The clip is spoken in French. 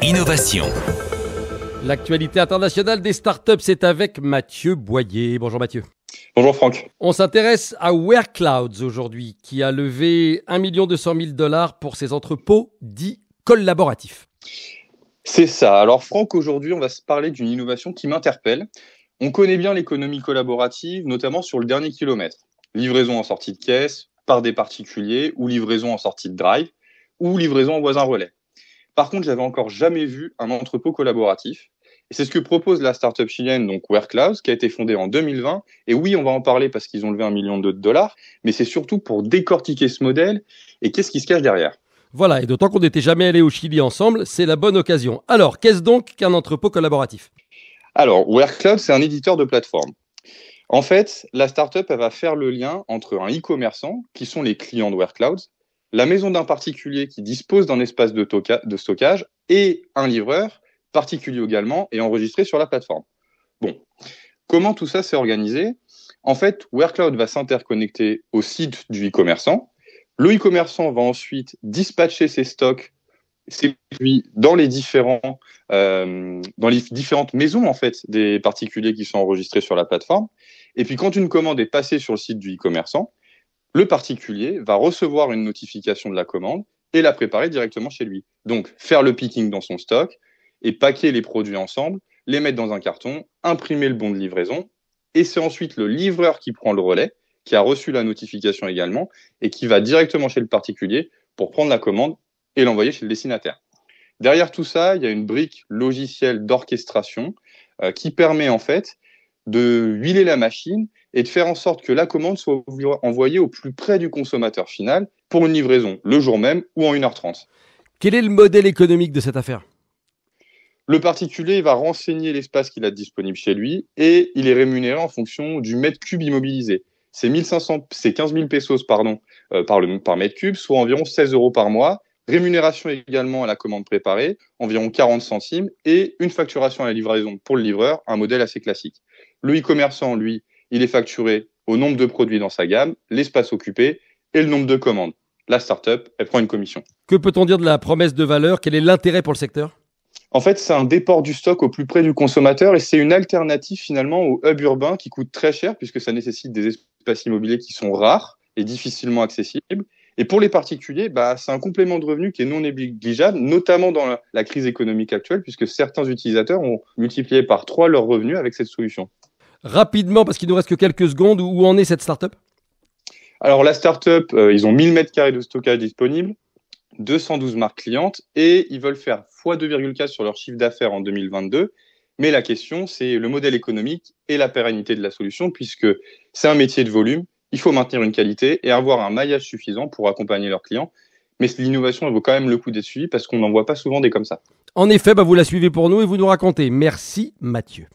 Innovation. L'actualité internationale des startups, c'est avec Mathieu Boyer. Bonjour Mathieu. Bonjour Franck. On s'intéresse à WareClouds Clouds aujourd'hui, qui a levé 1 million de dollars pour ses entrepôts dits collaboratifs. C'est ça. Alors Franck, aujourd'hui, on va se parler d'une innovation qui m'interpelle. On connaît bien l'économie collaborative, notamment sur le dernier kilomètre. Livraison en sortie de caisse, par des particuliers, ou livraison en sortie de drive, ou livraison en voisin relais. Par contre, n'avais encore jamais vu un entrepôt collaboratif. Et c'est ce que propose la startup chilienne, donc WorkClouds, qui a été fondée en 2020. Et oui, on va en parler parce qu'ils ont levé un million de dollars, mais c'est surtout pour décortiquer ce modèle et qu'est-ce qui se cache derrière. Voilà, et d'autant qu'on n'était jamais allé au Chili ensemble, c'est la bonne occasion. Alors, qu'est-ce donc qu'un entrepôt collaboratif Alors, WorkClouds, c'est un éditeur de plateforme. En fait, la startup, elle va faire le lien entre un e-commerçant, qui sont les clients de WorkClouds, la maison d'un particulier qui dispose d'un espace de, stockage et un livreur particulier également et enregistré sur la plateforme. Bon, comment tout ça s'est organisé En fait, WearCloud va s'interconnecter au site du e-commerçant. Le e-commerçant va ensuite dispatcher ses stocks, ses dans les, euh, dans les différentes maisons en fait des particuliers qui sont enregistrés sur la plateforme. Et puis quand une commande est passée sur le site du e-commerçant, le particulier va recevoir une notification de la commande et la préparer directement chez lui. Donc, faire le picking dans son stock et paquer les produits ensemble, les mettre dans un carton, imprimer le bon de livraison, et c'est ensuite le livreur qui prend le relais, qui a reçu la notification également, et qui va directement chez le particulier pour prendre la commande et l'envoyer chez le destinataire. Derrière tout ça, il y a une brique logicielle d'orchestration euh, qui permet en fait de huiler la machine et de faire en sorte que la commande soit envoyée au plus près du consommateur final pour une livraison le jour même ou en 1h30. Quel est le modèle économique de cette affaire le particulier va renseigner l'espace qu'il a disponible chez lui et il est rémunéré en fonction du mètre cube immobilisé. C'est 15 000 pesos pardon, euh, par, par mètre cube, soit environ 16 euros par mois. Rémunération également à la commande préparée, environ 40 centimes, et une facturation à la livraison pour le livreur, un modèle assez classique. Le e-commerçant, lui, il est facturé au nombre de produits dans sa gamme, l'espace occupé et le nombre de commandes. La start-up, elle prend une commission. Que peut-on dire de la promesse de valeur Quel est l'intérêt pour le secteur En fait, c'est un déport du stock au plus près du consommateur et c'est une alternative finalement au hub urbain qui coûte très cher puisque ça nécessite des espaces immobiliers qui sont rares et difficilement accessibles. Et pour les particuliers, bah, c'est un complément de revenu qui est non négligeable, notamment dans la crise économique actuelle, puisque certains utilisateurs ont multiplié par trois leurs revenus avec cette solution rapidement, parce qu'il nous reste que quelques secondes, où en est cette start-up Alors la startup, up euh, ils ont 1000 m2 de stockage disponible, 212 marques clientes, et ils veulent faire x2,4 sur leur chiffre d'affaires en 2022. Mais la question, c'est le modèle économique et la pérennité de la solution, puisque c'est un métier de volume, il faut maintenir une qualité et avoir un maillage suffisant pour accompagner leurs clients mais l'innovation elle vaut quand même le coup d'être suivie parce qu'on n'en voit pas souvent des comme ça. En effet, bah vous la suivez pour nous et vous nous racontez. Merci Mathieu.